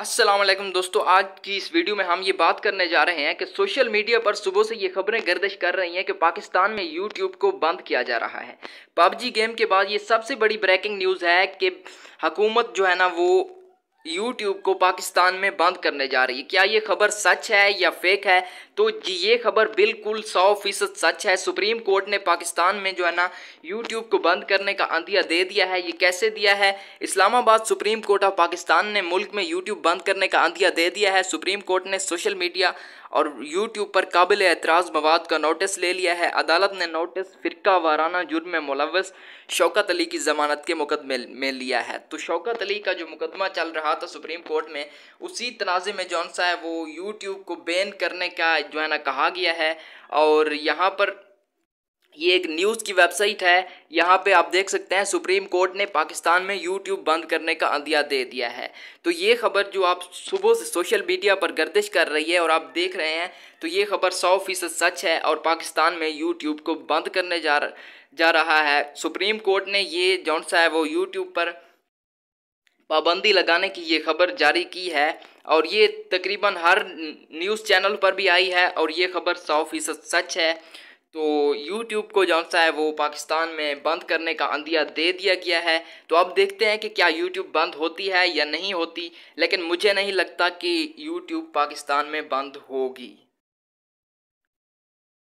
असलम दोस्तों आज की इस वीडियो में हम ये बात करने जा रहे हैं कि सोशल मीडिया पर सुबह से ये खबरें गर्दिश कर रही हैं कि पाकिस्तान में यूट्यूब को बंद किया जा रहा है पबजी गेम के बाद ये सबसे बड़ी ब्रेकिंग न्यूज़ है कि हुकूमत जो है ना वो यूट्यूब को पाकिस्तान में बंद करने जा रही है क्या ये खबर सच है या फेक है तो ये खबर बिल्कुल सौ फीसद सच है सुप्रीम कोर्ट ने पाकिस्तान में जो है ना यूट्यूब को बंद करने का अंदिया दे दिया है ये कैसे दिया है Islamabad supreme court of Pakistan ने मुल्क में यूट्यूब बंद करने का अंदिया दे दिया है सुप्रीम कोर्ट ने सोशल मीडिया और यूट्यूब पर काबिल एतराज़ मवाद का नोटिस ले लिया है अदालत ने नोटिस फ़िरका वाराना जुर्म में मुलवस शौकत अली की ज़मानत के मुकदमे में लिया है तो शौकत अली का जो मुकदमा चल रहा रहा था सुप्रीम कोर्ट में उसी तनाज़े में जौन सा है वो यूट्यूब को बैन करने का जो है ना कहा गया है और यहाँ पर ये एक न्यूज़ की वेबसाइट है यहाँ पे आप देख सकते हैं सुप्रीम कोर्ट ने पाकिस्तान में यूट्यूब बंद करने का अंदिया दे दिया है तो ये खबर जो आप सुबह से सोशल मीडिया पर गर्दिश कर रही है और आप देख रहे हैं तो ये खबर सौ फीसद सच है और पाकिस्तान में यूट्यूब को बंद करने जा जा रहा है सुप्रीम कोर्ट ने ये जौन सा है वो यूट्यूब पर पाबंदी लगाने की ये खबर जारी की है और ये तकरीबन हर न्यूज़ चैनल पर भी आई है और ये खबर सौ फीसद सच है तो यूट्यूब को जो सा है वो पाकिस्तान में बंद करने का अंदिया दे दिया गया है तो अब देखते हैं कि क्या यूट्यूब बंद होती है या नहीं होती लेकिन मुझे नहीं लगता कि यूट्यूब पाकिस्तान में बंद होगी